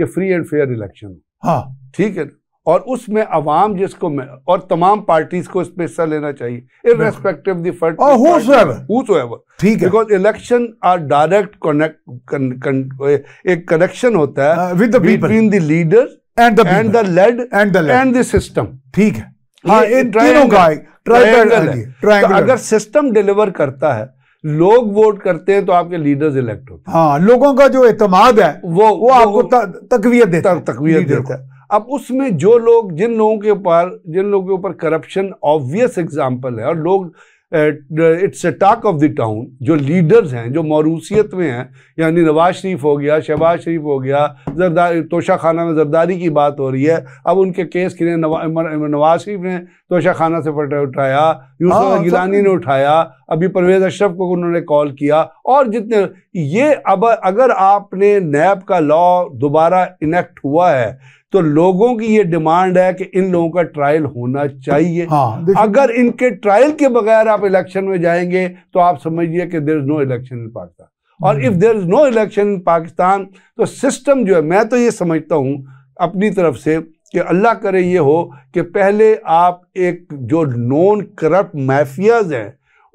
कि free and fair election हो हाँ ठीक है और उसमें अवाम जिसको मैं और तमाम पार्टीज को इसमें हिस्सा लेना चाहिए इरेस्पेक्टिव ठीक है because election are direct connect एक कनेक्शन होता है with between the leader and and the led and and the system ठीक है हाँ, इन तीनों का ट्रायंगल तो है अगर सिस्टम डिलीवर करता है लोग वोट करते हैं तो आपके लीडर्स इलेक्ट होते हैं हाँ लोगों का जो एतमाद है वो वो आपको तकवीत देता है तकवीत देता है अब उसमें जो लोग जिन लोगों के ऊपर जिन लोगों के ऊपर करप्शन ऑब्वियस एग्जाम्पल है और लोग it's a talk of the town जो लीडर्स हैं जो मौरूसीत में हैं यानी नवाज शरीफ हो गया शहबाज शरीफ हो गया जरदारी तोशा खाना में जरदारी की बात हो रही है अब उनके केस के लिए नवा, नवाज शरीफ ने तोशा खाना से फटे उठाया यूसुफ हाँ, गिलानी ने उठाया अभी परवेज़ अशरफ को उन्होंने कॉल किया और जितने ये अब अगर आपने नैब का लॉ दोबारा इनेक्ट हुआ है तो लोगों की ये डिमांड है कि इन लोगों का ट्रायल होना चाहिए हाँ, अगर इनके ट्रायल के बगैर आप इलेक्शन में जाएंगे तो आप समझिए कि there is no election in Pakistan और if there is no election in Pakistan तो सिस्टम जो है मैं तो ये समझता हूँ अपनी तरफ से कि अल्लाह करे ये हो कि पहले आप एक जो नॉन करप्ट माफियाज हैं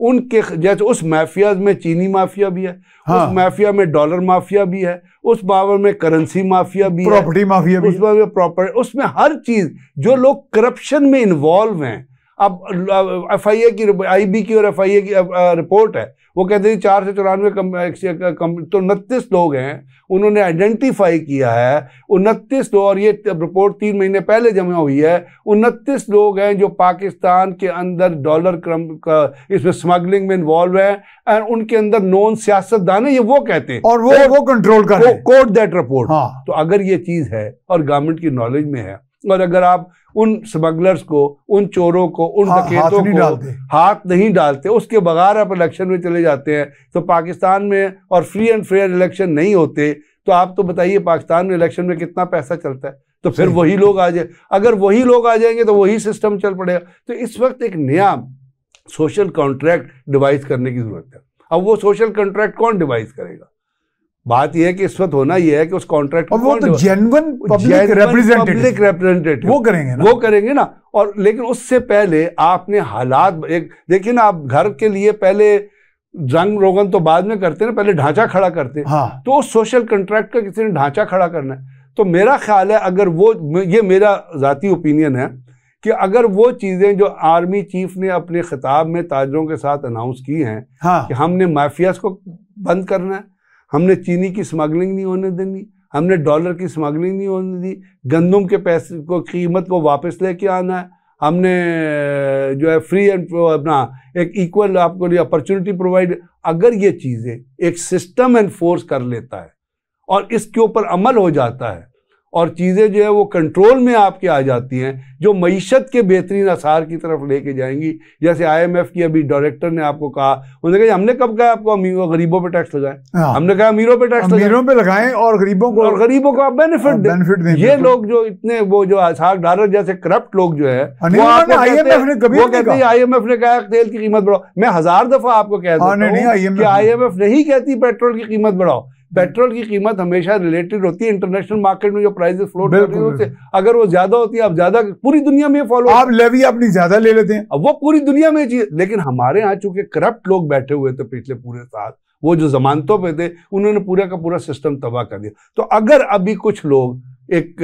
उनके जैसे उस माफिया में चीनी माफिया भी है हाँ। उस माफिया में डॉलर माफिया भी है उस बावर में करेंसी माफिया भी प्रॉपर्टी माफिया भी उसमें प्रॉपर्टी उसमें हर चीज जो लोग करप्शन में इन्वॉल्व हैं अब एफ आई ए की आई बी की और एफ आई ए की रिपोर्ट है वो कहते हैं चार सौ चौरानवे तो उनतीस लोग हैं उन्होंने आइडेंटिफाई किया है उनतीस लोग और ये रिपोर्ट तीन महीने पहले जमा हुई है उनतीस लोग हैं जो पाकिस्तान के अंदर डॉलर क्रम का इसमें स्मगलिंग में इन्वॉल्व है एंड उनके अंदर नॉन सियासतदान है ये वो कहते हैं और वो वो कंट्रोल कर कोर्ट दैट रिपोर्ट तो अगर ये चीज़ है और गवर्नमेंट की नॉलेज में है और अगर आप उन स्मगलर्स को उन चोरों को उन हा, डकैतों को डालते। हाथ नहीं डालते उसके बगैर आप इलेक्शन में चले जाते हैं तो पाकिस्तान में और फ्री एंड फेयर इलेक्शन नहीं होते तो आप तो बताइए पाकिस्तान में इलेक्शन में कितना पैसा चलता है तो फिर वही लोग आ जाए अगर वही लोग आ जाएंगे तो वही सिस्टम चल पड़ेगा तो इस वक्त एक नया सोशल कॉन्ट्रैक्ट डिवाइस करने की ज़रूरत है अब वो सोशल कॉन्ट्रैक्ट कौन डिवाइस करेगा बात यह है कि इस वक्त होना यह है कि उस कॉन्ट्रैक्ट वो तो जेनवन पब्लिक रिप्रेजेंटेटिव रिप्रेजेंटेटिव वो करेंगे ना वो करेंगे ना और लेकिन उससे पहले आपने हालात एक देखिए ना आप घर के लिए पहले जंग रोगन तो बाद में करते ना पहले ढांचा खड़ा करते हाँ। तो उस सोशल कॉन्ट्रैक्ट का किसी ने ढांचा खड़ा करना है तो मेरा ख्याल है अगर वो ये मेरा ज़ाती ओपिनियन है कि अगर वो चीज़ें जो आर्मी चीफ ने अपने खिताब में ताजरों के साथ अनाउंस की हैं हाँ। कि हमने माफियाज को बंद करना है हमने चीनी की स्मगलिंग नहीं होने देनी हमने डॉलर की स्मगलिंग नहीं होने दी गंदम के पैसे को कीमत को वापस लेके आना है हमने जो है फ्री एंड अपना एक इक्वल आपको लिए अपॉर्चुनिटी प्रोवाइड अगर ये चीज़ें एक सिस्टम एनफोर्स कर लेता है और इसके ऊपर अमल हो जाता है और चीज़ें जो है वो कंट्रोल में आपके आ जाती हैं जो मीशत के बेहतरीन आसार की तरफ लेके जाएंगी जैसे आईएमएफ की अभी डायरेक्टर ने आपको कहा उन्होंने कहा हमने कब कहा आपको गरीबों पे टैक्स लगाएं हाँ। हमने कहा अमीरों पे टैक्स अमीरों पे लगाएं और गरीबों को और गरीबों को आप बेनिफिट बेनिफिट ये लोग जो इतने वो जो आसार डालर जैसे करप्ट लोग जो है हाँ, कहते आई एम एफ ने कहा तेल की कीमत बढ़ाओ मैं हजार दफा आपको कह हूँ आई एम एफ नहीं कहती पेट्रोल की कीमत बढ़ाओ पेट्रोल की कीमत हमेशा रिलेटेड होती है इंटरनेशनल मार्केट में जो प्राइसेस फ्लोट कर रही होते अगर वो ज्यादा होती है आप ज्यादा पूरी दुनिया में फॉलो आप लेवी अपनी ज्यादा ले लेते हैं अब वो पूरी दुनिया में चीज लेकिन हमारे यहाँ चूंकि करप्ट लोग बैठे हुए थे पिछले पूरे साल वो जो जमानतों पे थे उन्होंने पूरा का पूरा सिस्टम तबाह कर दिया तो अगर अभी कुछ लोग एक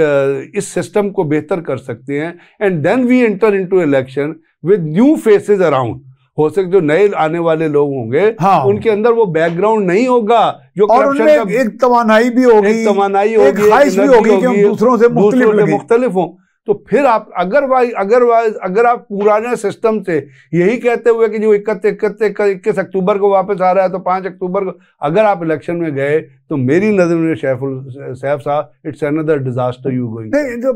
इस सिस्टम को बेहतर कर सकते हैं and then we enter into election with new faces around हो सके जो नए आने वाले लोग होंगे हाँ। उनके अंदर वो बैकग्राउंड नहीं होगा जो और का एक तवानाई भी होगी तवानाई होगी होगी कि हम दूसरों से मुख्तलिफ हों तो फिर आप अगर वाइज अगर वाइज अगर आप पुराने सिस्टम से यही कहते हुए कि जो इकत इकत इक्कीस अक्टूबर को वापस आ रहा है तो पाँच अक्टूबर को अगर आप इलेक्शन में गए तो मेरी नज़र में सैफ साहब it's another disaster you going